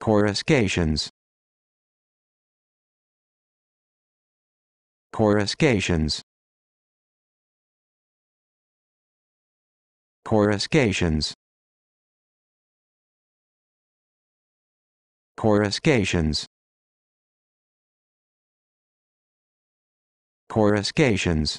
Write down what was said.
Coruscations. Coruscations. Coruscations. Coruscations. Coruscations.